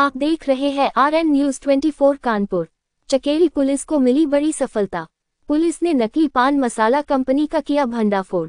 आप देख रहे हैं R N news 24 Kanpur Chakeri police को मिली बड़ी सफलता पुलिस ने नकली पान मसाला कंपनी का किया भंडाफोड़